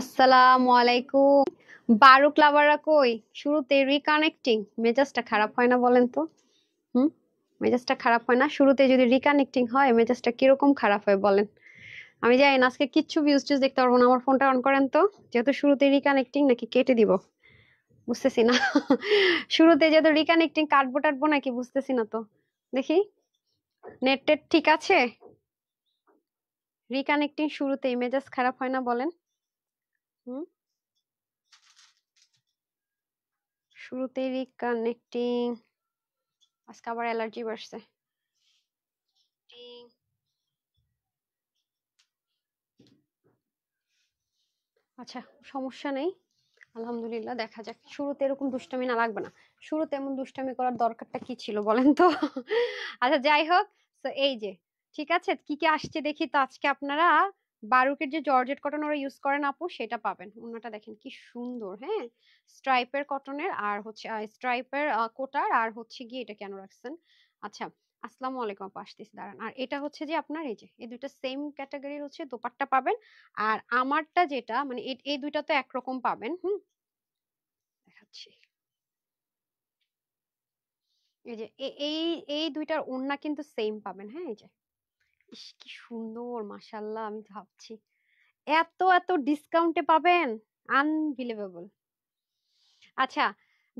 আসসালামু আলাইকুম বারো লাভাররা কই শুরুতে রিকানেক্টিং মেজাজটা খারাপ হয় না বলেন তো হুম মেজাজটা খারাপ হয় না শুরুতে যদি রিকানেক্টিং হয় মেজাজটা কিরকম খারাপ হয় বলেন আমি যাই না আজকে কিচ্ছু ভিউজ টিউজ দেখতে পারবো না আমার ফোনটা অন করেন তো যেহেতু শুরুতে রিকানেক্টিং নাকি কেটে দিব বুঝতেছি না শুরুতে যেহেতু রিকানেক্টিং কাটবো টাটবো নাকি বুঝতেছি না তো দেখি নেট টেট ঠিক আছে রিকানেক্টিং শুরুতেই মেজাজ খারাপ হয় না বলেন হুম শুরুতেই আজকে আবার অ্যালার্জি বাড়ছে আচ্ছা সমস্যা নেই আলহামদুলিল্লাহ দেখা যাক শুরুতে এরকম দুষ্টামি না লাগবে না শুরুতে এমন দুষ্টামি করার দরকারটা কি ছিল বলেন তো আচ্ছা যাই হোক তো এই যে ঠিক আছে কি কি আসছে দেখি তো আজকে আপনারা বারুকের যে জর্জেট কটন ওরা ইউজ করেন আপু সেটা পাবেন ওনাটা দেখেন কি সুন্দর হ্যাঁ স্ট্রাইপের কটনের আর হচ্ছে স্ট্রাইপের কোটার আর হচ্ছে গিয়ে এটা কেন রাখছেন আচ্ছা আসসালামু আলাইকুম আপু আসতেছি দাঁড়ান আর এটা হচ্ছে যে আপনার এই যে এই দুইটা সেম ক্যাটাগরির হচ্ছে দোপাট্টা পাবেন আর আমারটা যেটা মানে এই দুইটা তো একরকম পাবেন হুম দেখাচ্ছি এই যে এই এই দুইটার ওড়না কিন্তু সেম পাবেন হ্যাঁ এই যে ইস কি সুন্দর মাশাল্লাহ আমি ভাবছি এত এত ডিসকাউন্টে পাবেন আনবিলিভেবল আচ্ছা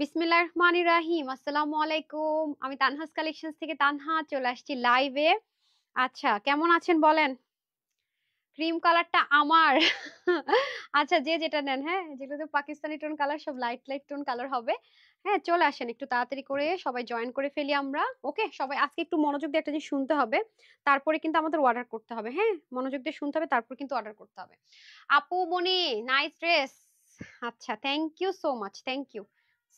বিসমিল্লাহ রহমানির রাহিম আসসালামু আলাইকুম আমি তানহাস কালেকশন থেকে তানহা চলে আসছি লাইভে আচ্ছা কেমন আছেন বলেন ক্রিম কালারটা আমার আচ্ছা যে যেটা নেন হ্যাঁ যেগুলো তো পাকিস্তানি টোন কালার সব লাইট লাইট টোন কালার হবে হ্যাঁ চলে আসেন একটু তাড়াতাড়ি করে সবাই জয়েন করে ফেলি আমরা ওকে সবাই আজকে একটু মনোযোগ দিয়ে একটা জিনিস শুনতে হবে তারপরে কিন্তু আমাদের অর্ডার করতে হবে হ্যাঁ মনোযোগ দিয়ে শুনতে হবে তারপর কিন্তু অর্ডার করতে হবে আপু মনি নাইস ড্রেস আচ্ছা thank you so much thank you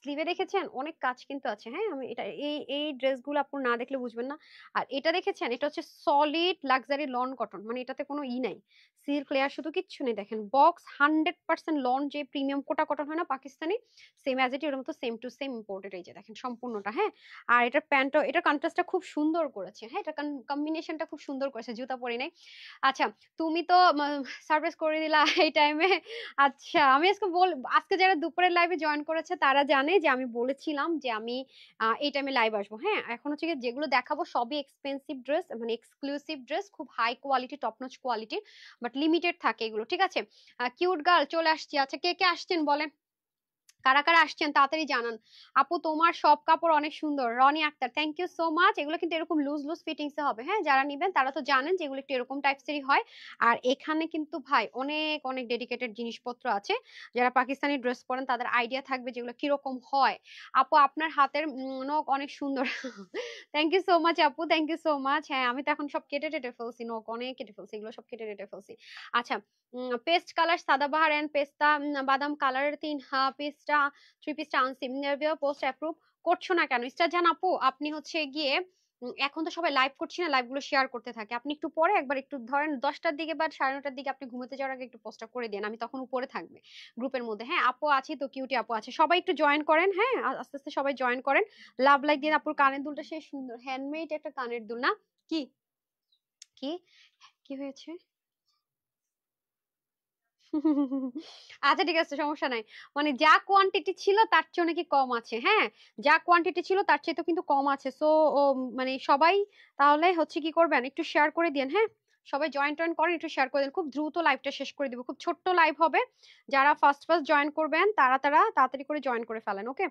স্লিভে দেখেছেন অনেক কাজ কিন্তু আছে হ্যাঁ আমি এটা এই এই ড্রেসগুলো আপনার না দেখলে বুঝবেন না আর এটা দেখেছেন এটা হচ্ছে সলিড লাক্সারি লন কটন মানে এটাতে কোনো ই নাই সিল্ক লেয়ার শুধু কিচ্ছু নেই দেখেন বক্স হান্ড্রেড পার্সেন্ট লন যে প্রিমিয়াম কোটা কটন হয় না পাকিস্তানি সেম অ্যাজ ইট ওর মতো সেম টু সেম ইম্পোর্টেড এই যে দেখেন সম্পূর্ণটা হ্যাঁ আর এটার প্যান্টটা এটার কন্ট্রাস্টটা খুব সুন্দর করেছে হ্যাঁ এটা কম্বিনেশনটা খুব সুন্দর করেছে জুতা পরে নেই আচ্ছা তুমি তো সার্ভিস করে দিলা এই টাইমে আচ্ছা আমি আজকে বল আজকে যারা দুপুরের লাইভে জয়েন করেছে তারা জানে বলে যে আমি বলেছিলাম যে আমি এই টাইমে লাইভ আসবো হ্যাঁ এখন হচ্ছে যেগুলো দেখাবো সবই এক্সপেন্সিভ ড্রেস মানে এক্সক্লুসিভ ড্রেস খুব high quality top notch quality but limited থাকে এগুলো ঠিক আছে কিউট গার্ল চলে আসছি আচ্ছা কে কে আসছেন বলেন কারা কারা আসছেন তাড়াতাড়ি জানান আপু তোমার সব কাপড় অনেক সুন্দর Roni Akter thank you so much এগুলো কিন্তু এরকম লুজ লুজ ফিটিংস এ হবে হ্যাঁ যারা নেবেন তারা তো জানেন যে এগুলো একটু এরকম টাইপসেরই হয় আর এখানে কিন্তু ভাই অনেক অনেক ডেডিকেটেড জিনিসপত্র আছে যারা পাকিস্তানি ড্রেস পরেন তাদের আইডিয়া থাকবে যেগুলো কিরকম হয় আপু আপনার হাতের নখ অনেক সুন্দর থ্যাংক ইউ সো মাচ আপু থ্যাংক ইউ সো মাচ হ্যাঁ আমি তো এখন সব কেটে টেটে ফেলছি নখ অনেক কেটে ফেলছি এগুলো সব কেটে টেটে ফেলছি আচ্ছা পেস্ট কালার সাদাবাহার অ্যান্ড পেস্তা বাদাম কালারের তিন হা হ্যাঁ, পেস্ট পিসটা থ্রি পিসটা আনসিমিলার পোস্ট অ্যাপ্রুভ করছো না কেন স্টার ইস্টারজান আপু আপনি হচ্ছে গিয়ে এখন তো সবাই লাইভ করছি না লাইভগুলো শেয়ার করতে থাকে আপনি একটু পরে একবার একটু ধরেন দশটার দিকে বা সাড়ে নটার দিকে আপনি ঘুমোতে যাওয়ার আগে একটু পোস্টটা করে দেন আমি তখন উপরে থাকবে গ্রুপের মধ্যে হ্যাঁ আপু আছে তো কিউটি আপু আছে সবাই একটু জয়েন করেন হ্যাঁ আস্তে আস্তে সবাই জয়েন করেন লাভ লাইক দিন আপুর কানের দুলটা সেই সুন্দর হ্যান্ডমেড একটা কানের দুল না কি কি কি হয়েছে আচ্ছা ঠিক আছে সমস্যা নাই মানে যা কোয়ান্টিটি ছিল তার চেয়ে নাকি কম আছে হ্যাঁ যা কোয়ান্টিটি ছিল তার চেয়ে তো কিন্তু কম আছে সো মানে সবাই তাহলে হচ্ছে কি করবেন একটু শেয়ার করে দিন হ্যাঁ সবাই জয়েন টয়েন করেন একটু শেয়ার করে দেন খুব দ্রুত লাইভটা শেষ করে দিব খুব ছোট্ট লাইভ হবে যারা ফার্স্ট ফার্স্ট জয়েন করবেন তারা তারা তাড়াতাড়ি করে জয়েন করে ফেলেন ওকে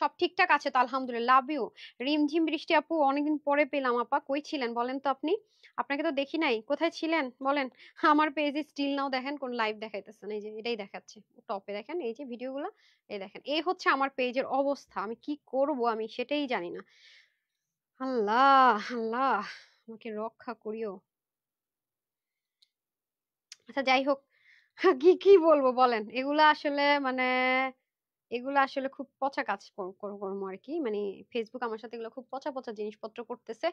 সব ঠিকঠাক আছে তো আলহামদুলিল্লাহ লাভ ইউ রিমঝিম বৃষ্টি আপু অনেকদিন পরে পেলাম আপা কই ছিলেন বলেন তো আপনি আপনাকে তো দেখি নাই কোথায় ছিলেন বলেন আমার পেজে স্টিল নাও দেখেন কোন লাইভ দেখাইতেছেন এই যে এটাই দেখাচ্ছে টপে দেখেন এই যে ভিডিওগুলো এই দেখেন এই হচ্ছে আমার পেজের অবস্থা আমি কি করব আমি সেটাই জানি না আল্লাহ আল্লাহ আমাকে রক্ষা করিও আচ্ছা যাই হোক কি কি বলবো বলেন এগুলা আসলে মানে এগুলো আসলে খুব পচা কাজ করবো আর কি মানে ফেসবুক আমার সাথে এগুলো খুব পচা পচা জিনিসপত্র করতেছে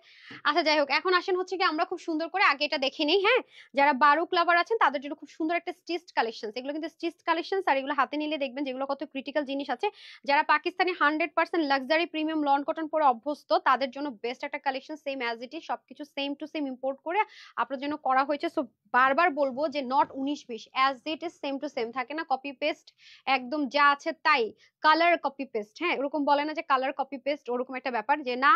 আচ্ছা যাই হোক এখন আসেন হচ্ছে কি আমরা খুব সুন্দর করে আগে এটা দেখে নেই হ্যাঁ যারা বারো ক্লাবার আছেন তাদের জন্য খুব সুন্দর একটা স্টিচড কালেকশন এগুলো কিন্তু স্টিচড কালেকশন আর এগুলো হাতে নিলে দেখবেন যেগুলো কত ক্রিটিক্যাল জিনিস আছে যারা Pakistani hundred percent luxury premium lawn cotton পরে অভ্যস্ত তাদের জন্য বেস্ট একটা collection same as it is সবকিছু সেম টু সেম ইম্পোর্ট করে আপনার জন্য করা হয়েছে সো বারবার বলবো যে নট উনিশ বিশ as it is same to same থাকে না কপি পেস্ট একদম যা আছে তাই নাই কালার কপি পেস্ট হ্যাঁ ওরকম বলে না যে কালার কপি পেস্ট ওরকম একটা ব্যাপার যে না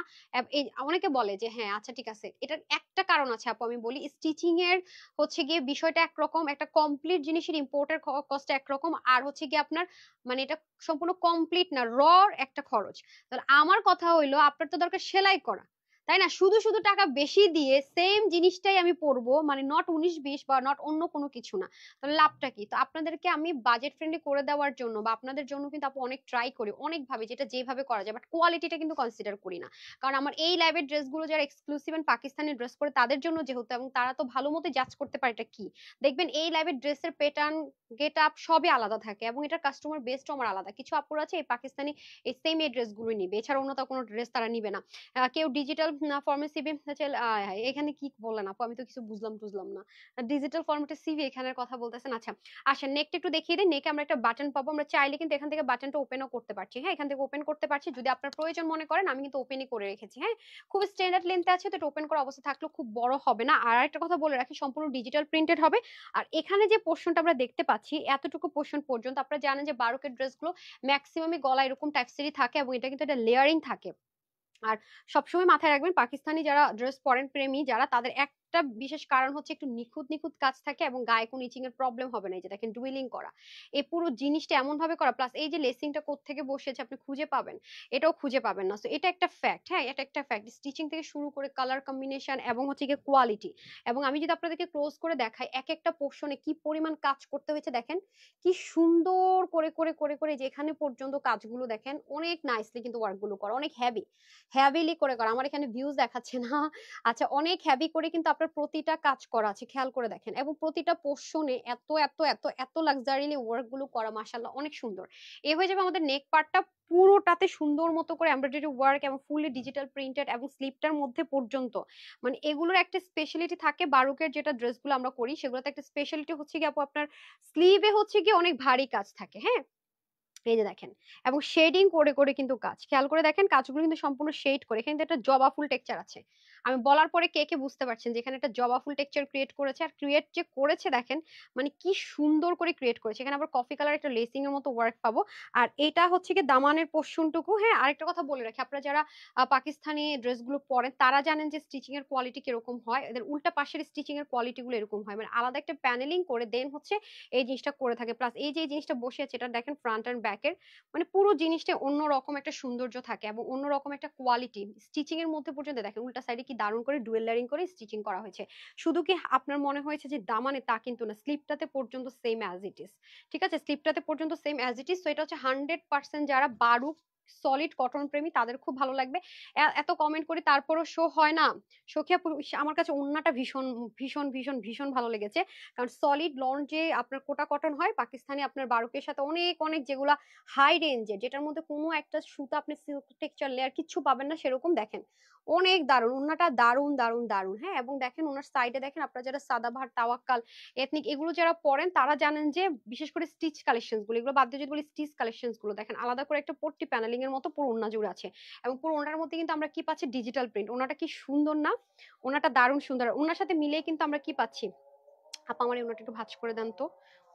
এই অনেকে বলে যে হ্যাঁ আচ্ছা ঠিক আছে এটার একটা কারণ আছে আপু আমি বলি স্টিচিং এর হচ্ছে গিয়ে বিষয়টা একরকম একটা কমপ্লিট জিনিসের ইম্পোর্টের কস্ট একরকম আর হচ্ছে গিয়ে আপনার মানে এটা সম্পূর্ণ কমপ্লিট না র একটা খরচ তাহলে আমার কথা হইলো আপনার তো দরকার সেলাই করা তাই না শুধু শুধু টাকা বেশি দিয়ে সেম জিনিসটাই আমি পরবো মানে নট উনিশ বিশ বা নট অন্য কোনো কিছু না তাহলে লাভটা কি তো আপনাদেরকে আমি বাজেট ফ্রেন্ডলি করে দেওয়ার জন্য বা আপনাদের জন্য কিন্তু আপু অনেক ট্রাই করি অনেকভাবে যেটা যেভাবে করা যায় বাট কোয়ালিটিটা কিন্তু কনসিডার করি না কারণ আমার এই লাইভের ড্রেসগুলো যারা এক্সক্লুসিভ এন্ড পাকিস্তানি ড্রেস পরে তাদের জন্য যেহেতু এবং তারা তো ভালো মতো জাজ করতে পারে এটা কি দেখবেন এই লাইভের ড্রেসের প্যাটার্ন গেট আপ সবই আলাদা থাকে এবং এটার কাস্টমার বেসটাও আমার আলাদা কিছু আপুর আছে এই পাকিস্তানি এই সেম এই ড্রেসগুলোই নিবে এছাড়া অন্য কোনো ড্রেস তারা নিবে না কেউ ডিজিটাল ফর্মের সিভি চাইলে এখানে কি বললেন আপু আমি তো কিছু বুঝলাম বুঝলাম না ডিজিটাল ফর্মেটের সিভি এখানের কথা বলতেছেন আচ্ছা আচ্ছা নেকটা একটু দেখিয়ে দিন নেকে আমরা একটা বাটন পাবো আমরা চাইলে কিন্তু এখান থেকে বাটনটা ওপেনও করতে পারছি হ্যাঁ এখান থেকে ওপেন করতে পারছি যদি আপনার প্রয়োজন মনে করেন আমি কিন্তু ওপেনই করে রেখেছি হ্যাঁ খুব স্ট্যান্ডার্ড লেন্থে আছে তো এটা ওপেন করা অবস্থা থাকলেও খুব বড় হবে না আর একটা কথা বলে রাখি সম্পূর্ণ ডিজিটাল প্রিন্টেড হবে আর এখানে যে পোর্শনটা আমরা দেখতে পাচ্ছি এতটুকু পোর্শন পর্যন্ত আপনারা জানেন যে বারোকের ড্রেসগুলো ম্যাক্সিমামই গলা এরকম টাইপসেরই থাকে এবং এটা কিন্তু একটা লেয়ারিং থাকে আর সবসময় মাথায় রাখবেন পাকিস্তানি যারা ড্রেস পরেন প্রেমী যারা তাদের এক একটা বিশেষ কারণ হচ্ছে একটু নিখুঁত নিখুঁত কাজ থাকে এবং গায়ে কোনো ইচিং এর প্রবলেম হবে না এই যে দেখেন করা এই পুরো জিনিসটা এমন ভাবে করা প্লাস এই যে লেসিংটা থেকে বসেছে আপনি খুঁজে পাবেন এটাও খুঁজে পাবেন না তো এটা একটা ফ্যাক্ট হ্যাঁ এটা একটা ফ্যাক্ট স্টিচিং থেকে শুরু করে কালার কম্বিনেশন এবং হচ্ছে গিয়ে কোয়ালিটি এবং আমি যদি আপনাদেরকে ক্লোজ করে দেখাই এক একটা পোর্শনে কি পরিমাণ কাজ করতে হয়েছে দেখেন কি সুন্দর করে করে করে করে যেখানে পর্যন্ত কাজগুলো দেখেন অনেক নাইসলি কিন্তু ওয়ার্কগুলো করা অনেক হ্যাভি হ্যাভিলি করে করা আমার এখানে ভিউজ দেখাচ্ছে না আচ্ছা অনেক হ্যাভি করে কিন্তু আপনার প্রতিটা কাজ করা আছে খেয়াল করে দেখেন এবং প্রতিটা পোর্শনে এত এত এত এত লাক্সারিলি ওয়ার্ক গুলো করা মাসাল্লাহ অনেক সুন্দর এ হয়ে যাবে আমাদের নেক পার্টটা পুরোটাতে সুন্দর মতো করে এমব্রয়ডারি ওয়ার্ক এবং ফুললি ডিজিটাল প্রিন্টেড এবং স্লিপটার মধ্যে পর্যন্ত মানে এগুলোর একটা স্পেশালিটি থাকে বারুকের যেটা ড্রেসগুলো আমরা করি সেগুলোতে একটা স্পেশালিটি হচ্ছে কি আপু আপনার স্লিভে হচ্ছে গিয়ে অনেক ভারী কাজ থাকে হ্যাঁ এই যে দেখেন এবং শেডিং করে করে কিন্তু কাজ খেয়াল করে দেখেন কাজগুলো কিন্তু সম্পূর্ণ শেড করে এখানে একটা জবা ফুল টেক্সচার আছে আমি বলার পরে কে কে বুঝতে পারছেন যেখানে একটা জবা ফুল টেক্সচার ক্রিয়েট করেছে আর ক্রিয়েট যে করেছে দেখেন মানে কি সুন্দর করে ক্রিয়েট করেছে এখানে আবার কফি কালার একটা লেসিং এর মতো ওয়ার্ক পাবো আর এটা হচ্ছে কি দামানের পোর্শনটুকু হ্যাঁ আরেকটা কথা বলে রাখি আপনারা যারা পাকিস্তানি ড্রেসগুলো পরেন তারা জানেন যে স্টিচিং এর কোয়ালিটি কিরকম হয় এদের উল্টা পাশের স্টিচিং এর কোয়ালিটি গুলো এরকম হয় মানে আলাদা একটা প্যানেলিং করে দেন হচ্ছে এই জিনিসটা করে থাকে প্লাস এই যে জিনিসটা বসে আছে এটা দেখেন ফ্রন্ট অ্যান্ড ব্যাকের মানে পুরো জিনিসটা অন্যরকম একটা সৌন্দর্য থাকে এবং অন্যরকম একটা কোয়ালিটি স্টিচিং এর মধ্যে পর্যন্ত দেখেন উল্টা সাইডে কি দারুণ করে ডুয়েল লেয়ারিং করে স্টিচিং করা হয়েছে শুধু কি আপনার মনে হয়েছে যে দামানে তা কিন্তু না স্লিপটাতে পর্যন্ত সেম অ্যাজ ইট ইজ ঠিক আছে স্লিপটাতে পর্যন্ত সেম অ্যাজ ইট ইজ তো এটা হচ্ছে হান্ড্রেড পার্সেন্ট যারা বারুক সলিড কটন প্রেমী তাদের খুব ভালো লাগবে এত কমেন্ট করি তারপরও শো হয় না সখিয়া আমার কাছে অন্যটা ভীষণ ভীষণ ভীষণ ভীষণ ভালো লেগেছে কারণ সলিড লন যে আপনার কোটা কটন হয় পাকিস্তানি আপনার বারুকের সাথে অনেক অনেক যেগুলো হাই রেঞ্জের যেটার মধ্যে কোনো একটা সুতা আপনি সিল্ক টেক্সচার লেয়ার কিচ্ছু পাবেন না সেরকম দেখেন অনেক দারুণ ওনাটা দারুণ দারুণ দারুণ হ্যাঁ এবং দেখেন ওনার সাইডে দেখেন আপনার যারা সাদাভার তাওয়াক্কাল এথনিক এগুলো যারা পড়েন তারা জানেন যে বিশেষ করে স্টিচ কালেকশন গুলো এগুলো বাদ দিয়ে যদি বলি স্টিচ কালেকশন গুলো দেখেন আলাদা করে একটা পট্টি প্যানেল লেয়ারিং এর মতো পুরো ওড়না জুড়ে আছে এবং পুরো ওড়নার মধ্যে কিন্তু আমরা কি পাচ্ছি ডিজিটাল প্রিন্ট ওড়নাটা কি সুন্দর না ওড়নাটা দারুণ সুন্দর ওড়নার সাথে মিলে কিন্তু আমরা কি পাচ্ছি আপা আমার ওনাটা একটু ভাজ করে দেন তো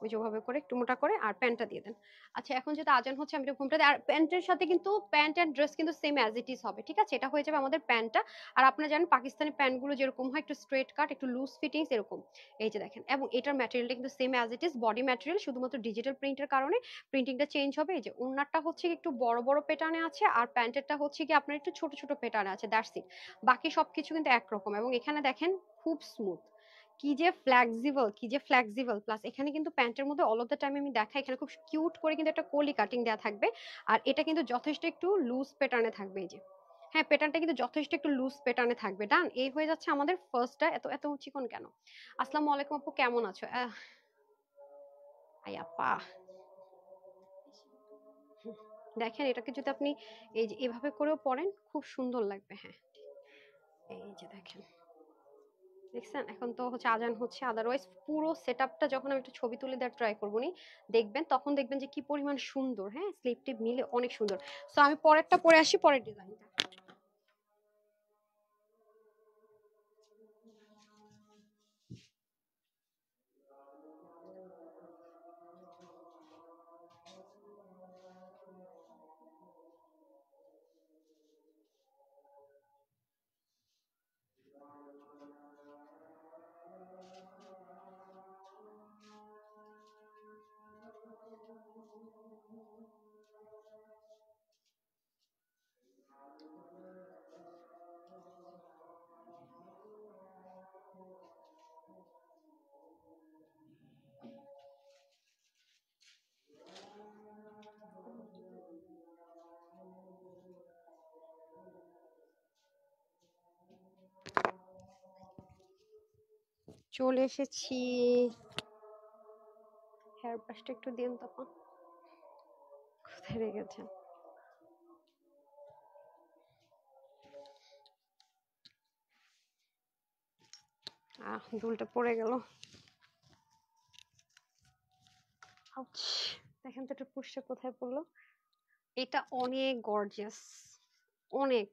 ওই যেভাবে করে একটু মোটা করে আর প্যান্টটা দিয়ে দেন আচ্ছা এখন যেটা আজান হচ্ছে আমি ঘুমটা আর প্যান্টের সাথে কিন্তু প্যান্ট অ্যান্ড ড্রেস কিন্তু সেম অ্যাজ ইট ইজ হবে ঠিক আছে এটা হয়ে যাবে আমাদের প্যান্টটা আর আপনারা জানেন পাকিস্তানি প্যান্টগুলো যেরকম হয় একটু স্ট্রেট কাট একটু লুজ ফিটিংস এরকম এই যে দেখেন এবং এটার ম্যাটেরিয়ালটা কিন্তু same as it is body material শুধুমাত্র ডিজিটাল প্রিন্টের কারণে প্রিন্টিংটা চেঞ্জ হবে এই যে ওনারটা হচ্ছে একটু বড় বড় পেটানে আছে আর প্যান্টেরটা হচ্ছে কি আপনার একটু ছোট ছোট পেটানে আছে দ্যাটস ইট বাকি কিছু কিন্তু একরকম এবং এখানে দেখেন খুব স্মুথ কি যে ফ্লেক্সিবল কি যে ফ্লেক্সিবল প্লাস এখানে কিন্তু প্যান্টের মধ্যে অল অফ দ্য টাইম আমি দেখাই এখানে খুব কিউট করে কিন্তু একটা কোলি কাটিং দেওয়া থাকবে আর এটা কিন্তু যথেষ্ট একটু লুজ প্যাটার্নে থাকবে এই যে হ্যাঁ প্যাটার্নটা কিন্তু যথেষ্ট একটু লুজ প্যাটার্নে থাকবে ডান এই হয়ে যাচ্ছে আমাদের ফার্স্টটা এত এত চিকন কেন আসসালামু আলাইকুম আপু কেমন আছো আয়াপা দেখেন এটাকে যদি আপনি এই যে এভাবে করেও পড়েন খুব সুন্দর লাগবে হ্যাঁ এই যে দেখেন দেখছেন এখন তো হচ্ছে আজান হচ্ছে আদারওয়াইজ পুরো সেট আপটা যখন আমি একটু ছবি তুলে দেওয়ার ট্রাই করবো নি দেখবেন তখন দেখবেন যে কি পরিমাণ সুন্দর হ্যাঁ স্লিপ টিপ মিলে অনেক সুন্দর সো আমি পরেরটা পরে আসি পরের ডিজাইনটা চলে এসেছি হেয়ার ব্রাশটা একটু দিন তখন কোথায় রেখেছেন আহ দুলটা পড়ে গেল দেখেন তো একটু পুষটা কোথায় পড়লো এটা অনেক গর্জিয়াস অনেক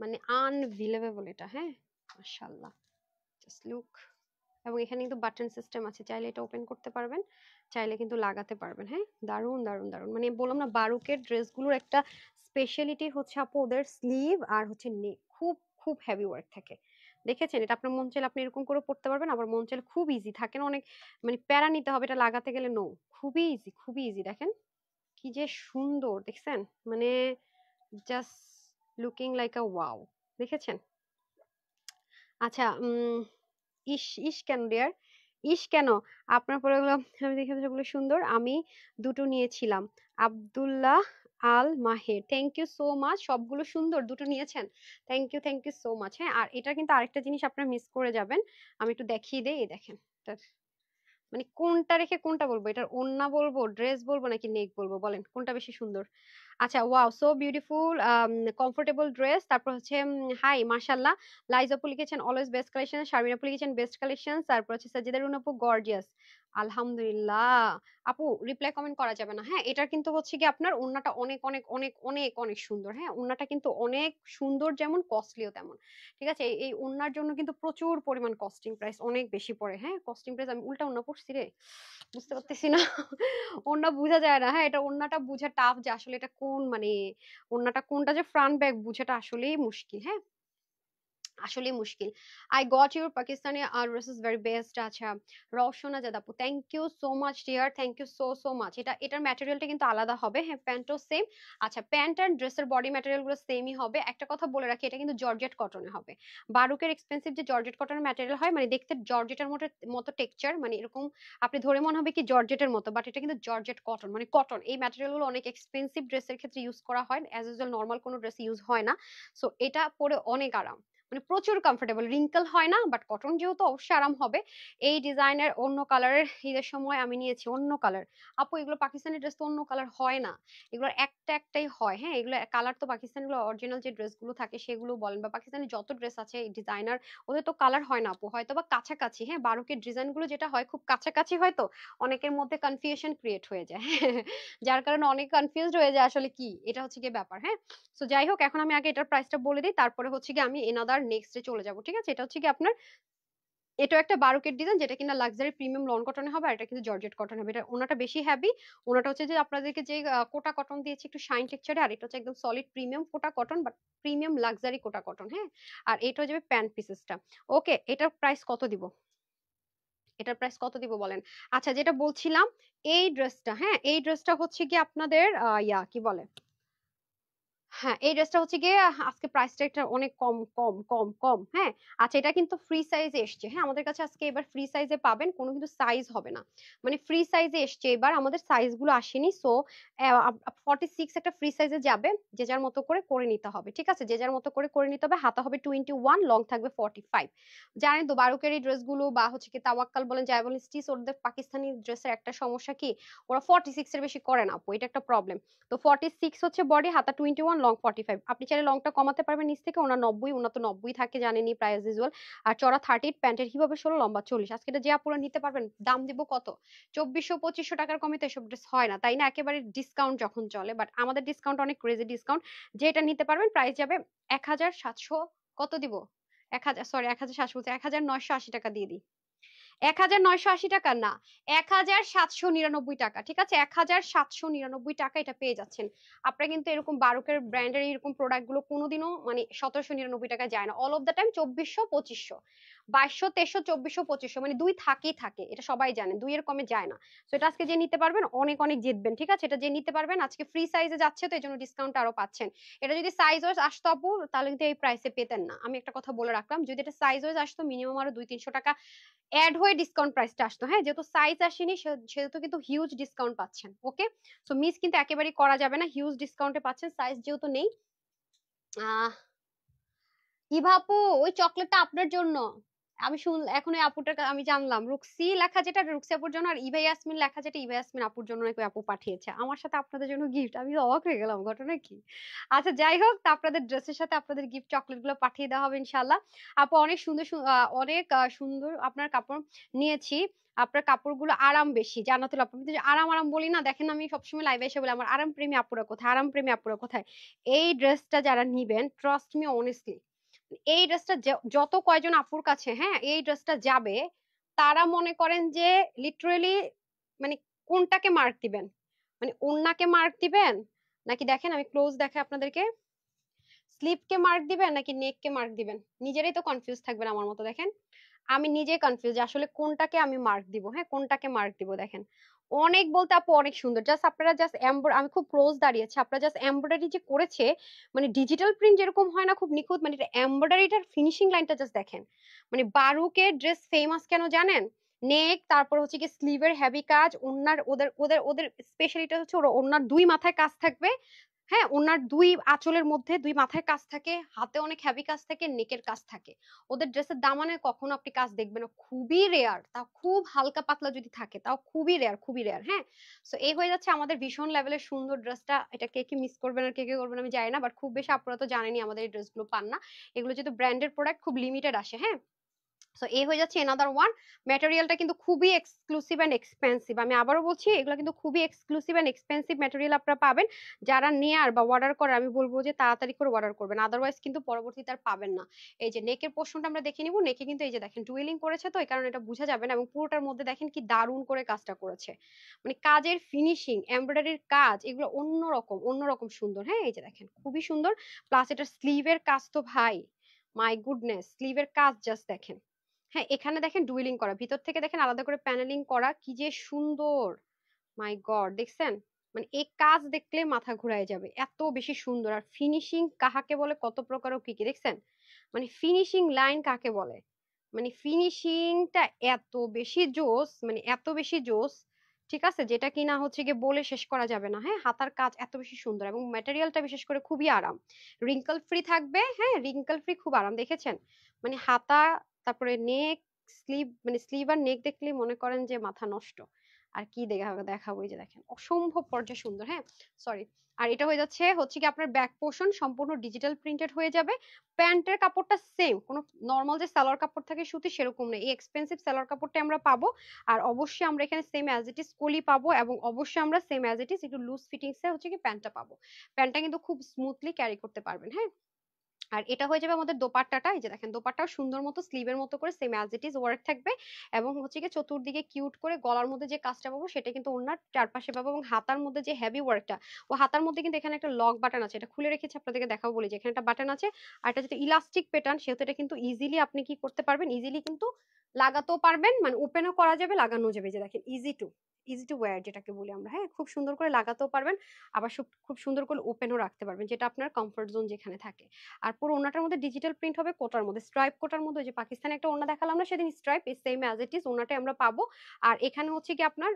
মানে আনবিলিভেবল এটা হ্যাঁ মাশাল্লাহ জাস্ট লুক এবং এখানে কিন্তু বাটন সিস্টেম আছে চাইলে এটা ওপেন করতে পারবেন চাইলে কিন্তু লাগাতে পারবেন হ্যাঁ দারুণ দারুণ দারুণ মানে বললাম না বারুকের ড্রেসগুলোর একটা স্পেশালিটি হচ্ছে আপু ওদের স্লিভ আর হচ্ছে নে খুব খুব হ্যাভি ওয়ার্ক থাকে দেখেছেন এটা আপনার মন চাইলে আপনি এরকম করে পড়তে পারবেন আবার মন চাইলে খুব ইজি না অনেক মানে প্যারা নিতে হবে এটা লাগাতে গেলে নো খুবই ইজি খুবই ইজি দেখেন কি যে সুন্দর দেখছেন মানে just looking like a wow দেখেছেন আচ্ছা ইস ইস কেন ডিয়ার ইস কেন আপনার পরে আমি দেখে সেগুলো সুন্দর আমি দুটো নিয়েছিলাম Abdullah Al Maher thank you so much সবগুলো সুন্দর দুটো নিয়েছেন thank you thank you so much হ্যাঁ আর এটা কিন্তু আরেকটা জিনিস আপনারা মিস করে যাবেন আমি একটু দেখিয়ে দিই এই দেখেন মানে কোনটা রেখে কোনটা বলবো এটার ওন্না বলবো ড্রেস বলবো নাকি নেক বলবো বলেন কোনটা বেশি সুন্দর আচ্ছা wow so beautiful comfortable dress তারপর হচ্ছে হাই মাশাল্লাহ লাইজ আপু লিখেছেন অলওয়েজ বেস্ট কালেকশন শারমিন আপু লিখেছেন বেস্ট কালেকশন তারপর হচ্ছে সাজিদা রুন আপু গর্জিয়াস আলহামদুলিল্লাহ আপু রিপ্লাই কমেন্ট করা যাবে না হ্যাঁ এটার কিন্তু হচ্ছে কি আপনার ওন্নাটা অনেক অনেক অনেক অনেক অনেক সুন্দর হ্যাঁ ওন্নাটা কিন্তু অনেক সুন্দর যেমন কস্টলিও তেমন ঠিক আছে এই ওন্নার জন্য কিন্তু প্রচুর পরিমাণ কস্টিং প্রাইস অনেক বেশি পড়ে হ্যাঁ কস্টিং প্রাইস আমি উল্টা ওন্না পড়ছি রে বুঝতে পারতেছি না ওন্না বোঝা যায় না হ্যাঁ এটা ওন্নাটা বোঝা টাফ যে আসলে এটা কোন মানে ওন্নাটা কোনটা যে ফ্রন্ট ব্যাগ বোঝাটা আসলেই মুশকিল হ্যাঁ আসলে মুশকিল আই গট ইউর পাকিস্তানি আর রিসার্চ ভেরি বেস্ট আচ্ছা রওশনা জাদ আপু thank you so much dear thank you so so much এটা এটার ম্যাটেরিয়ালটা কিন্তু আলাদা হবে হ্যাঁ প্যান্টও সেম আচ্ছা প্যান্ট অ্যান্ড ড্রেসের বডি ম্যাটেরিয়ালগুলো সেমই হবে একটা কথা বলে রাখি এটা কিন্তু জর্জেট কটনে হবে বারুকের এক্সপেন্সিভ যে জর্জেট কটনের ম্যাটেরিয়াল হয় মানে দেখতে জর্জেটের মতো মতো টেক্সচার মানে এরকম আপনি ধরে মনে হবে কি জর্জেটের মতো বাট এটা কিন্তু জর্জেট কটন মানে কটন এই ম্যাটেরিয়ালগুলো অনেক এক্সপেন্সিভ ড্রেসের ক্ষেত্রে ইউজ করা হয় অ্যাজ ইউজুয়াল নর্মাল কোনো ড্রেস ইউজ হয় না সো এটা পরে অনেক আরাম মানে প্রচুর কমফোর্টেবল রিঙ্কেল হয় না বাট কটন যেহেতু অবশ্যই আরাম হবে এই ডিজাইনের অন্য কালারের ঈদের সময় আমি নিয়েছি অন্য কালার আপু এগুলো পাকিস্তানি ড্রেস তো অন্য কালার হয় না এগুলো একটা একটাই হয় হ্যাঁ এগুলো কালার তো পাকিস্তানগুলো অরিজিনাল যে ড্রেসগুলো থাকে সেগুলো বলেন বা পাকিস্তানি যত ড্রেস আছে ডিজাইনার ওদের তো কালার হয় না আপু হয়তো বা কাছাকাছি হ্যাঁ বারুকের ডিজাইনগুলো যেটা হয় খুব কাছাকাছি হয়তো অনেকের মধ্যে কনফিউশন ক্রিয়েট হয়ে যায় যার কারণে অনেক কনফিউজড হয়ে যায় আসলে কি এটা হচ্ছে গিয়ে ব্যাপার হ্যাঁ সো যাই হোক এখন আমি আগে এটার প্রাইসটা বলে দিই তারপরে হচ্ছে গিয়ে আমি এনাদার এ চলে যাব ঠিক আছে এটা হচ্ছে কি আপনার এটা একটা বারোকের ডিজাইন যেটা কিনা লাক্সারি প্রিমিয়াম লন কটনে হবে আর এটা কিন্তু জর্জেট কটন হবে এটা ওনাটা বেশি হ্যাভি ওনাটা হচ্ছে যে আপনাদেরকে যে কোটা কটন দিয়েছে একটু শাইন টেক্সচারে আর এটা হচ্ছে একদম solid premium Kota cotton but premium luxury Kota cotton হ্যাঁ আর এটা হয়ে যাবে প্যান্ট পিসেসটা ওকে এটার প্রাইস কত দিব এটার প্রাইস কত দিব বলেন আচ্ছা যেটা বলছিলাম এই ড্রেসটা হ্যাঁ এই ড্রেসটা হচ্ছে কি আপনাদের ইয়া কি বলে হ্যাঁ এই ড্রেসটা হচ্ছে গিয়ে আজকে প্রাইসটা একটা অনেক কম কম কম কম হ্যাঁ আচ্ছা এটা কিন্তু ফ্রি সাইজে এসছে হ্যাঁ আমাদের কাছে আজকে এবার ফ্রি সাইজে পাবেন কোনো কিন্তু সাইজ হবে না মানে ফ্রি সাইজে এসছে এবার আমাদের সাইজগুলো আসেনি সো ফর্টি সিক্স একটা ফ্রি সাইজে যাবে যে যার মতো করে করে নিতে হবে ঠিক আছে যে যার মতো করে করে নিতে হবে হাতা হবে টোয়েন্টি ওয়ান লং থাকবে ফর্টি ফাইভ জানেন তো বারুকের এই ড্রেসগুলো বা হচ্ছে কি তাওয়াক্কাল বলেন যাই বলেন স্টিচ ওদের পাকিস্তানি ড্রেসের একটা সমস্যা কি ওরা ফর্টি সিক্সের বেশি করে না আপু এটা একটা প্রবলেম তো ফর্টি সিক্স হচ্ছে বডি হাতা twenty one long forty five আপনি চাইলে লংটা কমাতে পারবেন নিচ থেকে ওনার নব্বই ওনার তো নব্বই থাকে জানেনি প্রায় অ্যাজ ইউজুয়াল আর চড়া থার্টি এইট প্যান্টের কিভাবে ষোলো লম্বা চল্লিশ আজকে এটা যে আপনারা নিতে পারবেন দাম দিব কত চব্বিশশো পঁচিশশো টাকার কমে তো এসব ড্রেস হয় না তাই না একেবারে ডিসকাউন্ট যখন চলে বাট আমাদের ডিসকাউন্ট অনেক ক্রেজি ডিসকাউন্ট যে এটা নিতে পারবেন প্রাইস যাবে এক হাজার সাতশো কত দিব এক হাজার সরি এক হাজার সাতশো এক হাজার নয়শো আশি টাকা দিয়ে দিই এক হাজার নয়শো আশি টাকা না এক হাজার সাতশো নিরানব্বই টাকা ঠিক আছে এক হাজার সাতশো নিরানব্বই টাকা এটা পেয়ে যাচ্ছেন আপনারা কিন্তু এরকম বারোকের ব্র্যান্ডের এরকম প্রোডাক্ট গুলো কোনোদিনও মানে সতেরোশো নিরানব্বই টাকা যায় না অল অফ দ্য টাইম চব্বিশশো পঁচিশশো বাইশশো তেইশশো চব্বিশশো পঁচিশশো মানে দুই থাকেই থাকে এটা সবাই জানে দুই এর কমে যায় না তো এটা আজকে যে নিতে পারবেন অনেক অনেক জিতবেন ঠিক আছে এটা যে নিতে পারবেন আজকে ফ্রি সাইজে যাচ্ছে তো এই জন্য ডিসকাউন্ট আরো পাচ্ছেন এটা যদি সাইজ ওয়াইজ আসতো আপু তাহলে কিন্তু এই প্রাইসে পেতেন না আমি একটা কথা বলে রাখলাম যদি এটা সাইজ ওয়াইজ আসতো মিনিমাম আরো দুই তিনশো টাকা অ্যাড হয়ে ডিসকাউন্ট প্রাইসটা আসতো হ্যাঁ যেহেতু সাইজ আসেনি সেহেতু কিন্তু হিউজ ডিসকাউন্ট পাচ্ছেন ওকে সো মিস কিন্তু একেবারেই করা যাবে না হিউজ ডিসকাউন্টে পাচ্ছেন সাইজ যেহেতু নেই আহ ইভাপু ওই চকলেটটা আপনার জন্য আমি শুন এখন ওই আপুটার আমি জানলাম রুক্সি লেখা যেটা রুক্সি আপুর জন্য আর ইভা ইয়াসমিন লেখা যেটা ইভা ইয়াসমিন আপুর জন্য নাকি আপু পাঠিয়েছে আমার সাথে আপনাদের জন্য গিফট আমি অবাক হয়ে গেলাম ঘটনা কি আচ্ছা যাই হোক তা আপনাদের ড্রেসের সাথে আপনাদের গিফট চকলেট গুলো পাঠিয়ে দেওয়া হবে ইনশাল্লাহ আপু অনেক সুন্দর অনেক সুন্দর আপনার কাপড় নিয়েছি আপনার কাপড়গুলো আরাম বেশি জানাতুল আপু আরাম আরাম বলি না দেখেন আমি সবসময় লাইভে এসে বলি আমার আরাম প্রেমী আপুরা কোথায় আরাম প্রেমী আপুরা কোথায় এই ড্রেসটা যারা নিবেন ট্রাস্ট মি অনেস্টলি এই ড্রেসটা যত কয়জন আপুর কাছে হ্যাঁ এই ড্রেসটা যাবে তারা মনে করেন যে লিটারেলি মানে কোনটাকে মার্ক দিবেন মানে ওন্নাকে মার্ক দিবেন নাকি দেখেন আমি ক্লোজ দেখাই আপনাদেরকে স্লিপকে মার্ক দিবেন নাকি নেককে মার্ক দিবেন নিজেরাই তো কনফিউজ থাকবেন আমার মতো দেখেন আমি নিজে কনফিউজ আসলে কোনটাকে আমি মার্ক দিব হ্যাঁ কোনটাকে মার্ক দিব দেখেন অনেক বলতে আপু অনেক সুন্দর জাস্ট আপনারা জাস্ট এম্বর আমি খুব ক্লোজ দাঁড়িয়েছি আপনারা জাস্ট এম্ব্রয়ডারি যে করেছে মানে ডিজিটাল প্রিন্ট যেরকম হয় না খুব নিখুঁত মানে এটা এম্ব্রয়ডারিটার ফিনিশিং লাইনটা জাস্ট দেখেন মানে বারুকে ড্রেস ফেমাস কেন জানেন নেক তারপর হচ্ছে কি স্লিভের হেভি কাজ ওনার ওদের ওদের ওদের স্পেশালিটা হচ্ছে ওরা ওনার দুই মাথায় কাজ থাকবে হ্যাঁ ওনার দুই আঁচলের মধ্যে দুই মাথায় কাজ থাকে হাতে অনেক হ্যাভি কাজ থাকে নেকের কাজ থাকে ওদের ড্রেসের অনেক কখনো আপনি কাজ দেখবেন খুবই রেয়ার তা খুব হালকা পাতলা যদি থাকে তাও খুবই রেয়ার খুবই রেয়ার হ্যাঁ সো এই হয়ে যাচ্ছে আমাদের ভীষণ লেভেলের সুন্দর ড্রেসটা এটা কে কি মিস করবেন আর কে কে করবেন আমি জানি না বাট খুব বেশি আপনারা তো জানেনই আমাদের এই ড্রেসগুলো পান না এগুলো যেহেতু ব্র্যান্ডের প্রোডাক্ট খুব লিমিটেড আসে হ্যাঁ সো এ হয়ে যাচ্ছে এনাদার ওয়ান ম্যাটেরিয়ালটা কিন্তু খুবই এক্সক্লুসিভ অ্যান্ড এক্সপেন্সিভ আমি আবারও বলছি এগুলো কিন্তু খুবই এক্সক্লুসিভ অ্যান্ড এক্সপেন্সিভ ম্যাটেরিয়াল আপনারা পাবেন যারা নেয়ার বা অর্ডার করার আমি বলবো যে তাড়াতাড়ি করে অর্ডার করবেন আদারওয়াইজ কিন্তু পরবর্তীতে আর পাবেন না এই যে নেকের পোর্শনটা আমরা দেখে নিব নেকে কিন্তু এই যে দেখেন ডুয়েলিং করেছে তো এই কারণে এটা বোঝা যাবে না এবং পুরোটার মধ্যে দেখেন কি দারুণ করে কাজটা করেছে মানে কাজের ফিনিশিং এমব্রয়ডারির কাজ এগুলো অন্যরকম অন্যরকম সুন্দর হ্যাঁ এই যে দেখেন খুবই সুন্দর প্লাস এটা স্লিভের কাজ তো ভাই মাই গুডনেস স্লিভের কাজ জাস্ট দেখেন হ্যাঁ এখানে দেখেন ডুয়েলিং করা ভিতর থেকে দেখেন আলাদা করে প্যানেলিং করা কি যে সুন্দর মাই গড দেখছেন মানে এই কাজ দেখলে মাথা ঘুরায় যাবে এত বেশি সুন্দর আর ফিনিশিং কাহাকে বলে কত প্রকার ও কি কি দেখছেন মানে ফিনিশিং লাইন কাকে বলে মানে ফিনিশিংটা এত বেশি জোস মানে এত বেশি জোস ঠিক আছে যেটা কিনা হচ্ছে গিয়ে বলে শেষ করা যাবে না হ্যাঁ হাতার কাজ এত বেশি সুন্দর এবং ম্যাটেরিয়ালটা বিশেষ করে খুবই আরাম রিঙ্কল ফ্রি থাকবে হ্যাঁ রিঙ্কল ফ্রি খুব আরাম দেখেছেন মানে হাতা তারপরে নেক স্লিভ মানে স্লিভ আর নেক দেখলে মনে করেন যে মাথা নষ্ট আর কি দেখা দেখাবো যে দেখেন অসম্ভব পর্যায়ে সুন্দর হ্যাঁ সরি আর এটা হয়ে যাচ্ছে হচ্ছে কি আপনার ব্যাক পোর্শন সম্পূর্ণ ডিজিটাল প্রিন্টেড হয়ে যাবে প্যান্টের কাপড়টা সেম কোনো নর্মাল যে সালোয়ার কাপড় থাকে সুতি সেরকম নেই এই এক্সপেন্সিভ সালোয়ার কাপড়টা আমরা পাবো আর অবশ্যই আমরা এখানে সেম অ্যাজ ইট ইজ কলি পাবো এবং অবশ্যই আমরা সেম অ্যাজ ইট ইজ একটু লুজ ফিটিংসে হচ্ছে কি প্যান্টটা পাবো প্যান্টটা কিন্তু খুব স্মুথলি ক্যারি করতে পারবেন হ্যাঁ আর এটা হয়ে যাবে আমাদের দোপাট্টাটা এই যে দেখেন দোপাট্টা সুন্দর মতো স্লিভের মতো করে same as it is work থাকবে এবং হচ্ছে কি চতুর্দিকে কিউট করে গলার মধ্যে যে কাজটা পাবো সেটা কিন্তু ওনার চারপাশে পাবো এবং হাতার মধ্যে যে হেভি ওয়ার্কটা ও হাতার মধ্যে কিন্তু এখানে একটা লক বাটন আছে এটা খুলে রেখেছি আপনাদেরকে দেখাবো বলি যে এখানে একটা বাটন আছে আর এটা যেটা ইলাস্টিক প্যাটার্ন সেহেতু এটা কিন্তু ইজিলি আপনি কি করতে পারবেন ইজিলি কিন্তু লাগাতেও পারবেন মানে ওপেনও করা যাবে লাগানো যাবে যে দেখেন easy to easy to wear যেটাকে বলি আমরা হ্যাঁ খুব সুন্দর করে লাগাতেও পারবেন আবার খুব সুন্দর করে ওপেনও রাখতে পারবেন যেটা আপনার কমফোর্ট জোন যেখানে থাকে আর পুরো ওনাটার মধ্যে ডিজিটাল প্রিন্ট হবে কোটার মধ্যে স্ট্রাইপ কোটার মধ্যে যে পাকিস্তানে একটা ওনা দেখালাম না সেদিন stripe same as it is ওনাটাই আমরা পাবো আর এখানে হচ্ছে কি আপনার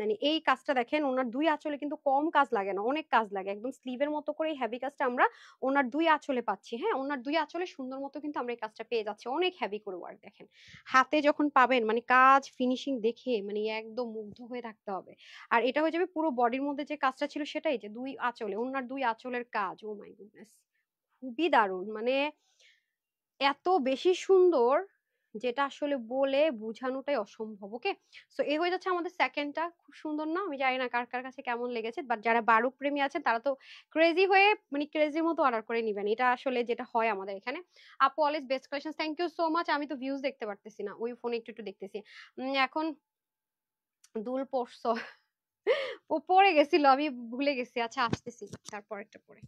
মানে এই কাজটা দেখেন ওনার দুই আঁচলে কিন্তু কম কাজ লাগে না অনেক কাজ লাগে একদম স্লিভের মতো করে এই হ্যাভি কাজটা আমরা ওনার দুই আঁচলে পাচ্ছি হ্যাঁ ওনার দুই আঁচলে সুন্দর মতো কিন্তু আমরা এই কাজটা পেয়ে যাচ্ছি অনেক হ্যাভি করে ওয়ার্ক দেখেন হাতে যখন পাবেন মানে কাজ ফিনিশিং দেখে মানে একদম মুগ্ধ হয়ে থাকতে হবে আর এটা হয়ে যাবে পুরো বডির মধ্যে যে কাজটা ছিল সেটাই যে দুই আঁচলে ওনার দুই আঁচলের কাজ ও মাই গুডনেস খুবই দারুণ মানে এত বেশি সুন্দর যেটা আসলে বলে বোঝানোটাই অসম্ভব ওকে সো এই হয়ে যাচ্ছে আমাদের সেকেন্ডটা খুব সুন্দর না আমি জানি না কার কার কাছে কেমন লেগেছে বাট যারা বারুক প্রেমী আছেন তারা তো ক্রেজি হয়ে মানে ক্রেজির মতো অর্ডার করে নিবেন এটা আসলে যেটা হয় আমাদের এখানে আপু always best collection thank you so much আমি তো ভিউজ দেখতে পারতেছি না ওই ফোনে একটু একটু দেখতেছি এখন দুল পড়ছ ও পড়ে গেছিল আমি ভুলে গেছি আচ্ছা আসতেছি তারপর একটা পরে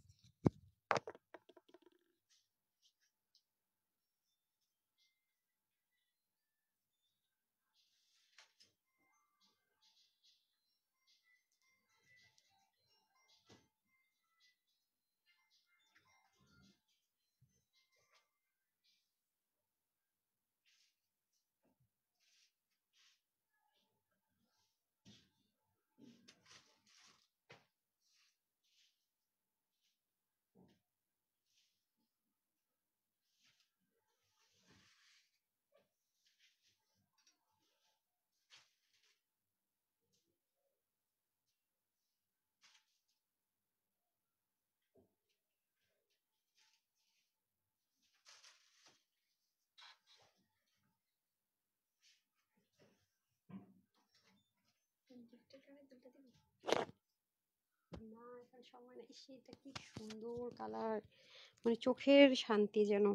দিবি এখন সময় নেই সেটা কি সুন্দর কালার মানে চোখের শান্তি যেন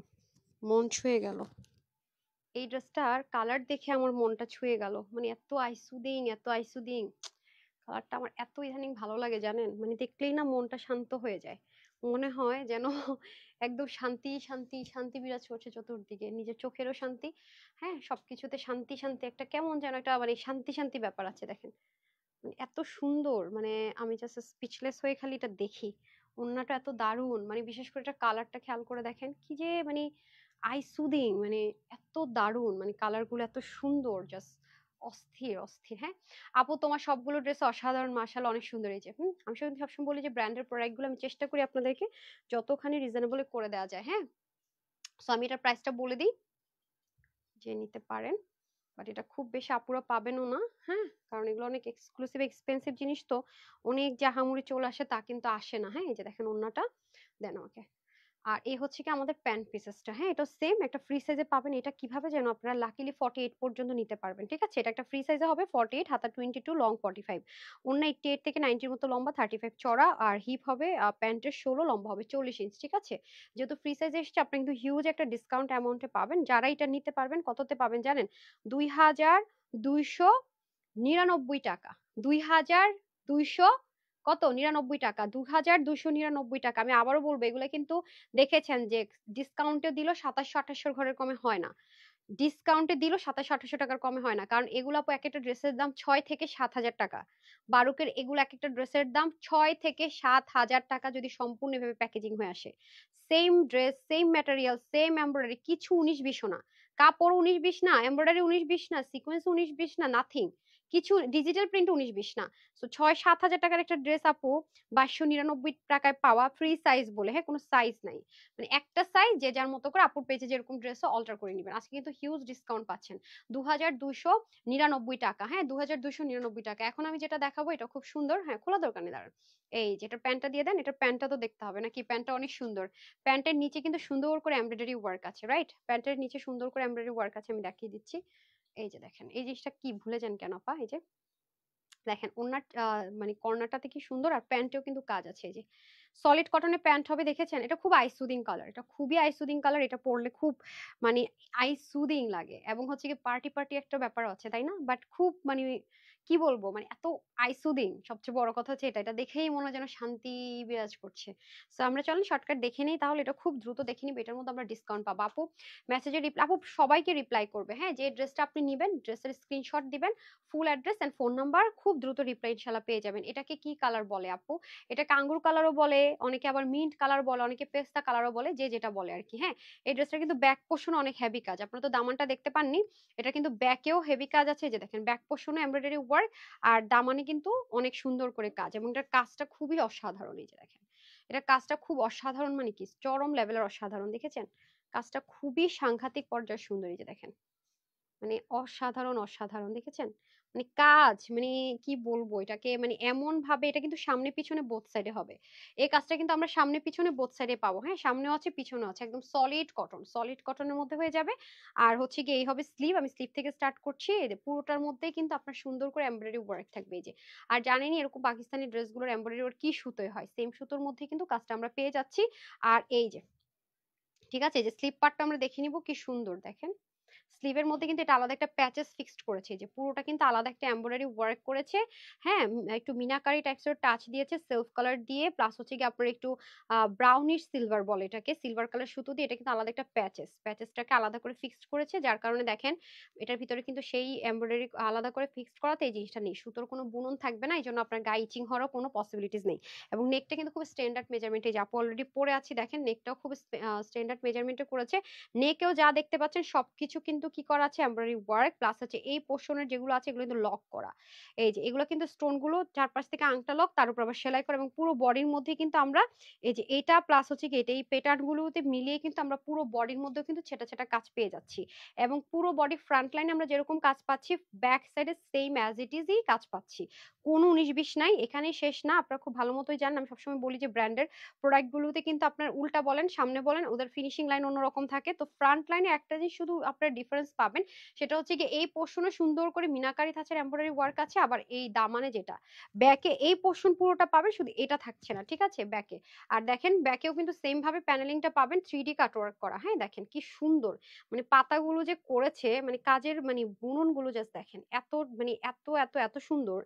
মন ছুঁয়ে গেল এই ড্রেসটার কালার দেখে আমার মনটা ছুঁয়ে গেল মানে এত আইসুদিং এত আইসুদিং কালারটা আমার এত ইদানিং ভালো লাগে জানেন মানে দেখলেই না মনটা শান্ত হয়ে যায় মনে হয় যেন একদম শান্তি শান্তি শান্তি বিরাজ করছে চতুর্দিকে নিজের চোখেরও শান্তি হ্যাঁ সবকিছুতে শান্তি শান্তি একটা কেমন যেন একটা মানে শান্তি শান্তি ব্যাপার আছে দেখেন মানে এত সুন্দর মানে আমি জাস্ট স্পিচলেস হয়ে খালি এটা দেখি ওড়নাটা এত দারুণ মানে বিশেষ করে এটা কালারটা খেয়াল করে দেখেন কি যে মানে আই সুদিং মানে এত দারুণ মানে কালারগুলো এত সুন্দর জাস্ট অস্থির অস্থির হ্যাঁ আপু তোমার সবগুলো ড্রেস অসাধারণ মার্শাল অনেক সুন্দর হয়েছে হুম আমি সবসময় বলি যে ব্র্যান্ডের প্রোডাক্টগুলো আমি চেষ্টা করি আপনাদেরকে যতখানি রিজনেবলে করে দেওয়া যায় হ্যাঁ সো আমি এটার প্রাইসটা বলে দিই যে নিতে পারেন বাট এটা খুব বেশি আপুরা পাবেনও না হ্যাঁ কারণ এগুলো অনেক এক্সক্লুসিভ এক্সপেন্সিভ জিনিস তো অনেক যা হামুড়ি চলে আসে তা কিন্তু আসে না হ্যাঁ এই যে দেখেন অন্যটা দেন আমাকে আর এ হচ্ছে কি আমাদের প্যান্ট পিসেসটা হ্যাঁ এটা সেম একটা ফ্রি সাইজে পাবেন এটা কিভাবে যেন আপনারা লাকিলি ফর্টি এইট পর্যন্ত নিতে পারবেন ঠিক আছে এটা একটা ফ্রি সাইজে হবে ফর্টি এইট হাতা twenty two long forty five অন্য এইটটি এইট থেকে নাইনটির মতো লম্বা থার্টি ফাইভ চড়া আর হিপ হবে প্যান্টের ষোলো লম্বা হবে চল্লিশ ইঞ্চ ঠিক আছে যেহেতু ফ্রি সাইজে এসছে আপনি কিন্তু হিউজ একটা ডিসকাউন্ট অ্যামাউন্টে পাবেন যারা এটা নিতে পারবেন কততে পাবেন জানেন দুই হাজার দুইশো নিরানব্বই টাকা দুই হাজার দুইশো কত নিরানব্বই টাকা দু হাজার দুশো নিরানব্বই টাকা আমি আবারও বলবো এগুলো কিন্তু দেখেছেন যে ডিসকাউন্টে দিল সাতাশশো আঠাশশো ঘরের কমে হয় না ডিসকাউন্টে দিল সাতাশশো আঠাশশো টাকার কমে হয় না কারণ এগুলো আপু এক একটা ড্রেসের দাম ছয় থেকে সাত হাজার টাকা বারুকের এগুলো এক একটা ড্রেসের দাম ছয় থেকে সাত হাজার টাকা যদি সম্পূর্ণভাবে প্যাকেজিং হয়ে আসে same dress same material same embroidery কিছু উনিশ বিশ না কাপড় উনিশ বিশ না এমব্রয়ডারি উনিশ বিশ না সিকোয়েন্স উনিশ বিশ না নাথিং কিছু ডিজিটাল প্রিন্ট উনিশ বিশ না তো ছয় সাত হাজার টাকার একটা ড্রেস আপু বাইশশো নিরানব্বই টাকায় পাওয়া ফ্রি সাইজ বলে হ্যাঁ কোনো সাইজ নাই মানে একটা সাইজ যে যার মতো করে আপুর পেজে যেরকম ড্রেস অল্টার করে নেবেন আজকে কিন্তু হিউজ ডিসকাউন্ট পাচ্ছেন দু হাজার দুশো নিরানব্বই টাকা হ্যাঁ দু হাজার দুশো নিরানব্বই টাকা এখন আমি যেটা দেখাবো এটা খুব সুন্দর হ্যাঁ খোলা দরকার নেই দাঁড়ান এই যেটা প্যান্টটা দিয়ে দেন এটা প্যান্টটা তো দেখতে হবে নাকি প্যান্টটা অনেক সুন্দর প্যান্টের নিচে কিন্তু সুন্দর করে এমব্রয়ডারি ওয়ার্ক আছে রাইট প্যান্টের নিচে সুন্দর করে এমব্রয়ডারি ওয়ার্ক আছে আমি দেখিয়ে দিচ্ছি এই যে দেখেন এই জিনিসটা কি ভুলে যান কেন আপা এই যে দেখেন ওনার মানে কর্নারটাতে কি সুন্দর আর প্যান্টেও কিন্তু কাজ আছে এই যে সলিড কটনের প্যান্ট হবে দেখেছেন এটা খুব আইসুদিং কালার এটা খুবই আইসুদিং কালার এটা পরলে খুব মানে আইসুদিং লাগে এবং হচ্ছে কি পার্টি পার্টি একটা ব্যাপার আছে তাই না বাট খুব মানে কি বলবো মানে এত আইসুদিন সবচেয়ে বড় কথা হচ্ছে এটা এটা দেখেই মনে হয় যেন শান্তি বিরাজ করছে তো আমরা চলেন শর্টকাট দেখে নিই তাহলে এটা খুব দ্রুত দেখে নিই এটার মধ্যে আমরা ডিসকাউন্ট পাবো আপু মেসেজে রিপ্লাই আপু সবাইকে রিপ্লাই করবে হ্যাঁ যে ড্রেসটা আপনি নেবেন ড্রেসের স্ক্রিনশট দিবেন full address and phone number খুব দ্রুত রিপ্লাই ইনশাল্লাহ পেয়ে যাবেন এটাকে কি কালার বলে আপু এটা কাঙ্গুর কালারও বলে অনেকে আবার মিন্ট কালার বলে অনেকে পেস্তা কালারও বলে যে যেটা বলে আর কি হ্যাঁ এই ড্রেসটা কিন্তু ব্যাক পোষণ অনেক হেভি কাজ আপনারা তো দামানটা দেখতে পাননি এটা কিন্তু ব্যাকেও হেভি কাজ আছে যে দেখেন ব্যাক পোষণে এমব্রয়ডারি ওয়ার্ক উপর আর দামানে কিন্তু অনেক সুন্দর করে কাজ এবং এটার কাজটা খুবই অসাধারণ এই যে দেখেন এটা কাজটা খুব অসাধারণ মানে কি চরম লেভেলের অসাধারণ দেখেছেন কাজটা খুবই সাংঘাতিক পর্যায়ে সুন্দর এই যে দেখেন মানে অসাধারণ অসাধারণ দেখেছেন মানে কাজ মানে কি বলবো এটাকে মানে এমন ভাবে এটা কিন্তু সামনে পিছনে বোথ সাইডে হবে এই কাজটা কিন্তু আমরা সামনে পিছনে বোথ সাইডে পাবো হ্যাঁ সামনেও আছে পিছনেও আছে একদম সলিড কটন সলিড কটনের মধ্যে হয়ে যাবে আর হচ্ছে কি এই হবে স্লিভ আমি স্লিভ থেকে স্টার্ট করছি পুরোটার মধ্যে কিন্তু আপনার সুন্দর করে এমব্রয়ডারি ওয়ার্ক থাকবে এই যে আর জানেনি এরকম পাকিস্তানি ড্রেসগুলোর এমব্রয়ডারি ওয়ার্ক কি সুতোয় হয় সেম সুতোর মধ্যে কিন্তু কাজটা আমরা পেয়ে যাচ্ছি আর এই যে ঠিক আছে এই যে স্লিপ পার্টটা আমরা দেখে নিব কি সুন্দর দেখেন স্লিভের মধ্যে কিন্তু এটা আলাদা একটা প্যাচেস ফিক্সড করেছে যে পুরোটা কিন্তু আলাদা একটা এমব্রয়ডারি ওয়ার্ক করেছে হ্যাঁ একটু মিনাকারি টাইপসের টাচ দিয়েছে সেলফ কালার দিয়ে প্লাস হচ্ছে গিয়ে আপনার একটু ব্রাউনিশ সিলভার বলে এটাকে সিলভার কালার সুতো দিয়ে এটা কিন্তু আলাদা একটা প্যাচেস প্যাচেসটাকে আলাদা করে ফিক্সড করেছে যার কারণে দেখেন এটার ভিতরে কিন্তু সেই এমব্রয়ডারি আলাদা করে ফিক্সড করাতে এই জিনিসটা নেই সুতোর কোনো বুনন থাকবে না এই জন্য আপনার গায়ে ইচিং হওয়ারও কোনো পসিবিলিটিস নেই এবং নেকটা কিন্তু খুব স্ট্যান্ডার্ড মেজারমেন্টে যাবো অলরেডি পরে আছি দেখেন নেকটাও খুব স্ট্যান্ডার্ড মেজারমেন্টে করেছে নেকেও যা দেখতে পাচ্ছেন সবকিছু কিন্তু কিন্তু কি করা আছে এমব্রয়ডারি ওয়ার্ক প্লাস হচ্ছে এই পোর্শনের যেগুলো আছে এগুলো কিন্তু লক করা এই যে এগুলো কিন্তু স্টোন গুলো চারপাশ থেকে আংটা লক তার উপর আবার সেলাই করা এবং পুরো বডির মধ্যে কিন্তু আমরা এই যে এটা প্লাস হচ্ছে কি এটা এই প্যাটার্নগুলোতে মিলিয়ে কিন্তু আমরা পুরো বডির মধ্যে কিন্তু ছেটা ছেটা কাজ পেয়ে যাচ্ছি এবং পুরো বডি ফ্রন্ট লাইনে আমরা যেরকম কাজ পাচ্ছি ব্যাক সাইডে সেম অ্যাজ ইট ইজই কাজ পাচ্ছি কোনো উনিশ বিশ নাই এখানে শেষ না আপনারা খুব ভালো মতোই জানেন আমি সবসময় বলি যে ব্র্যান্ডের প্রোডাক্টগুলোতে কিন্তু আপনার উল্টা বলেন সামনে বলেন ওদের ফিনিশিং লাইন অন্যরকম থাকে তো ফ্রন্ট লাইনে একটা জিনিস শুধু আপনার ডিফারেন্স পাবেন সেটা হচ্ছে কি এই পোর্শনে সুন্দর করে মিনাকারি ধাঁচের এমব্রয়ডারি ওয়ার্ক আছে আবার এই দামানে যেটা ব্যাকে এই পোর্শন পুরোটা পাবেন শুধু এটা থাকছে না ঠিক আছে ব্যাকে আর দেখেন ব্যাকেও কিন্তু সেম ভাবে প্যানেলিংটা পাবেন থ্রি ডি কাটওয়ার্ক করা হ্যাঁ দেখেন কি সুন্দর মানে পাতাগুলো যে করেছে মানে কাজের মানে বুননগুলো জাস্ট দেখেন এত মানে এত এত এত সুন্দর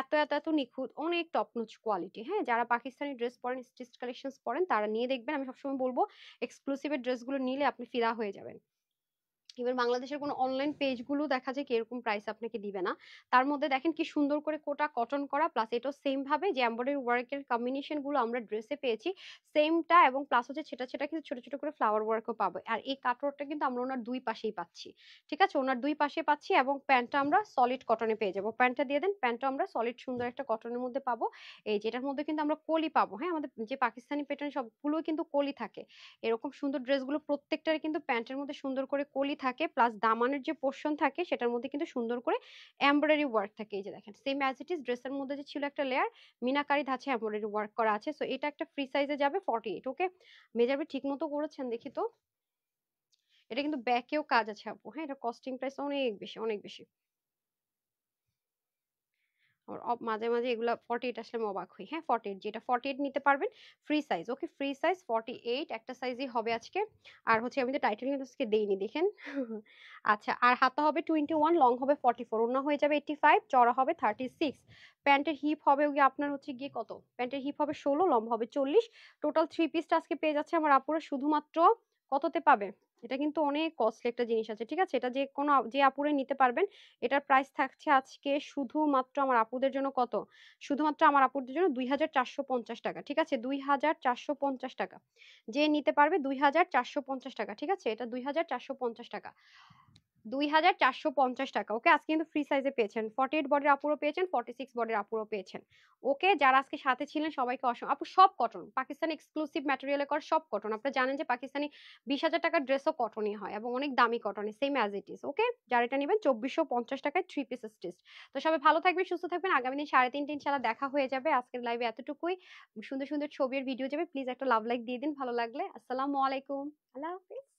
এত এত এত নিখুঁত অনেক টপনুচ কোয়ালিটি হ্যাঁ যারা পাকিস্তানি ড্রেস পরেন স্টিচ কালেকশন পরেন তারা নিয়ে দেখবেন আমি সবসময় বলবো এক্সক্লুসিভের ড্রেসগুলো নিলে আপনি ফিদা হয়ে যাবেন এবার বাংলাদেশের কোনো অনলাইন পেজগুলো দেখা যায় কি এরকম প্রাইস আপনাকে দিবে না তার মধ্যে দেখেন কি সুন্দর করে কোটা কটন করা প্লাস এটাও সেম ভাবে যে এমব্রয়ডারি ওয়ার্কের কম্বিনেশন গুলো আমরা ড্রেসে পেয়েছি সেমটা এবং প্লাস হচ্ছে সেটা সেটা কিন্তু ছোট ছোট করে ফ্লাওয়ার ওয়ার্কও পাবো আর এই কাটওয়ার্কটা কিন্তু আমরা ওনার দুই পাশেই পাচ্ছি ঠিক আছে ওনার দুই পাশে পাচ্ছি এবং প্যান্টটা আমরা সলিড কটনে পেয়ে যাবো প্যান্টটা দিয়ে দেন প্যান্টটা আমরা সলিড সুন্দর একটা কটনের মধ্যে পাবো এই যেটার মধ্যে কিন্তু আমরা কলি পাবো হ্যাঁ আমাদের যে পাকিস্তানি প্যাটার্ন সবগুলোই কিন্তু কলি থাকে এরকম সুন্দর ড্রেসগুলো প্রত্যেকটার কিন্তু প্যান্টের মধ্যে সুন্দর করে কলি থাকে থাকে প্লাস দামানের যে পোর্শন থাকে সেটার মধ্যে কিন্তু সুন্দর করে এমব্রয়ডারি ওয়ার্ক থাকে এই যে দেখেন সেম অ্যাজ ইট ইজ ড্রেসের মধ্যে যে ছিল একটা লেয়ার মিনাকারি ধাঁচে এমব্রয়ডারি ওয়ার্ক করা আছে সো এটা একটা ফ্রি সাইজে যাবে ফর্টি এইট ওকে মেজারমেন্ট ঠিক মতো করেছেন দেখি তো এটা কিন্তু ব্যাকেও কাজ আছে আপু হ্যাঁ এটা কস্টিং প্রাইস অনেক বেশি অনেক বেশি মাঝে মাঝে এগুলো ফর্টি এইট আসলে অবাক হই হ্যাঁ ফর্টি এইট যেটা ফর্টি এইট নিতে পারবেন free size okay free size forty eight একটা সাইজই হবে আজকে আর হচ্ছে আমি তো টাইটেল কিন্তু আজকে দেইনি দেখেন আচ্ছা আর হাতা হবে টোয়েন্টি ওয়ান লং হবে ফর্টি ফোর অন্য হয়ে যাবে এইটি ফাইভ চড়া হবে থার্টি সিক্স প্যান্টের হিপ হবে ওই আপনার হচ্ছে গিয়ে কত প্যান্টের হিপ হবে ষোলো লম্বা হবে চল্লিশ টোটাল থ্রি পিসটা আজকে পেয়ে যাচ্ছে আমার আপুরা শুধুমাত্র কততে পাবে এটা কিন্তু অনেক কস্টলি একটা জিনিস আছে ঠিক আছে এটা যে কোনো যে আপুরে নিতে পারবেন এটার প্রাইস থাকছে আজকে শুধুমাত্র আমার আপুদের জন্য কত শুধুমাত্র আমার আপুদের জন্য দুই হাজার চারশো পঞ্চাশ টাকা ঠিক আছে দুই হাজার চারশো পঞ্চাশ টাকা যে নিতে পারবে দুই হাজার চারশো পঞ্চাশ টাকা ঠিক আছে এটা দুই হাজার চারশো পঞ্চাশ টাকা দুই হাজার চারশো পঞ্চাশ টাকা ওকে আজকে কিন্তু ফ্রি সাইজে পেয়েছেন ফর্টি এইট বডির আপুরও পেয়েছেন ফর্টি সিক্স বডির আপুরও পেয়েছেন ওকে যারা আজকে সাথে ছিলেন সবাইকে অসংখ্য আপু সব কটন পাকিস্তানি এক্সক্লুসিভ ম্যাটেরিয়ালে কর সব কটন আপনারা জানেন যে পাকিস্তানি বিশ হাজার টাকার ড্রেসও কটনই হয় এবং অনেক দামি কটনে same as it is okay যারা এটা নেবেন চব্বিশশো পঞ্চাশ টাকায় থ্রি পিস স্টিচ তো সবাই ভালো থাকবেন সুস্থ থাকবেন আগামী দিন সাড়ে তিনটে ইনশাল্লাহ দেখা হয়ে যাবে আজকের লাইভে এতটুকুই সুন্দর সুন্দর ছবির ভিডিও যাবে প্লিজ একটা লাভ লাইক দিয়ে দিন ভালো লাগলে আসসালামু আলাইকুম আল্লাহ হাফিজ